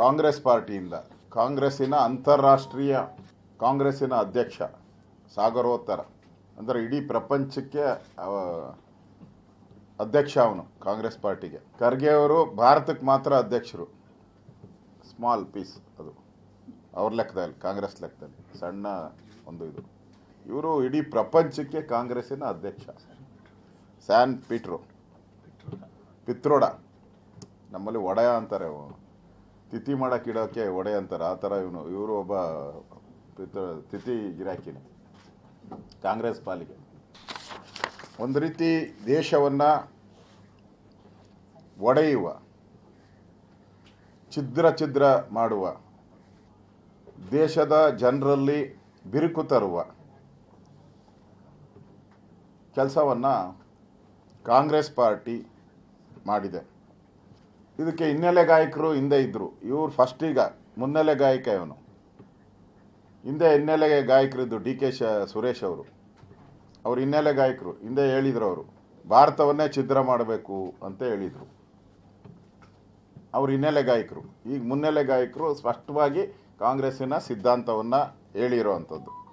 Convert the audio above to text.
ಕಾಂಗ್ರೆಸ್ ಪಾರ್ಟಿಯಿಂದ ಕಾಂಗ್ರೆಸ್ಸಿನ ಅಂತಾರಾಷ್ಟ್ರೀಯ ಕಾಂಗ್ರೆಸ್ಸಿನ ಅಧ್ಯಕ್ಷ ಸಾಗರೋತ್ತರ ಅಂದರೆ ಇಡೀ ಪ್ರಪಂಚಕ್ಕೆ ಅಧ್ಯಕ್ಷ ಅವನು ಕಾಂಗ್ರೆಸ್ ಪಾರ್ಟಿಗೆ ಖರ್ಗೆ ಅವರು ಭಾರತಕ್ಕೆ ಮಾತ್ರ ಅಧ್ಯಕ್ಷರು ಸ್ಮಾಲ್ ಪೀಸ್ ಅದು ಅವ್ರ ಲೆಕ್ಕದಲ್ಲಿ ಕಾಂಗ್ರೆಸ್ ಲೆಕ್ಕದಲ್ಲಿ ಸಣ್ಣ ಒಂದು ಇದು ಇವರು ಇಡೀ ಪ್ರಪಂಚಕ್ಕೆ ಕಾಂಗ್ರೆಸ್ಸಿನ ಅಧ್ಯಕ್ಷ ಸ್ಯಾನ್ ಪೀಟ್ರೋ ಪಿತ್ರೋಡ ನಮ್ಮಲ್ಲಿ ಒಡೆಯ ಅಂತಾರೆ ತಿಥಿ ಮಾಡೋಕ್ಕಿಡೋಕ್ಕೆ ಒಡೆ ಅಂತಾರೆ ಆ ಥರ ಇವನು ಇವರು ಒಬ್ಬ ತಿಥಿ ಗಿರಾಕಿನಿ ಕಾಂಗ್ರೆಸ್ ಪಾಲಿಗೆ ಒಂದು ರೀತಿ ದೇಶವನ್ನು ಒಡೆಯುವ ಛಿದ್ರ ಛಿದ್ರ ಮಾಡುವ ದೇಶದ ಜನರಲ್ಲಿ ಬಿರುಕು ತರುವ ಕೆಲಸವನ್ನು ಕಾಂಗ್ರೆಸ್ ಪಾರ್ಟಿ ಮಾಡಿದೆ ಇದಕ್ಕೆ ಹಿನ್ನೆಲೆ ಗಾಯಕರು ಹಿಂದೆ ಇದ್ದರು ಇವ್ರು ಫಸ್ಟ್ ಈಗ ಮುನ್ನೆಲೆ ಗಾಯಕ ಇವನು ಹಿಂದೆ ಹಿನ್ನೆಲೆ ಗಾಯಕರಿದ್ದು ಡಿ ಕೆ ಶ ಸುರೇಶ್ ಅವರು ಅವ್ರು ಹಿನ್ನೆಲೆ ಗಾಯಕರು ಹಿಂದೆ ಹೇಳಿದ್ರು ಅವರು ಭಾರತವನ್ನೇ ಛಿದ್ರ ಮಾಡಬೇಕು ಅಂತ ಹೇಳಿದರು ಅವ್ರು ಹಿನ್ನೆಲೆ ಗಾಯಕರು ಈಗ ಮುನ್ನೆಲೆ ಗಾಯಕರು ಸ್ಪಷ್ಟವಾಗಿ ಕಾಂಗ್ರೆಸ್ಸಿನ ಸಿದ್ಧಾಂತವನ್ನು ಹೇಳಿರೋ ಅಂಥದ್ದು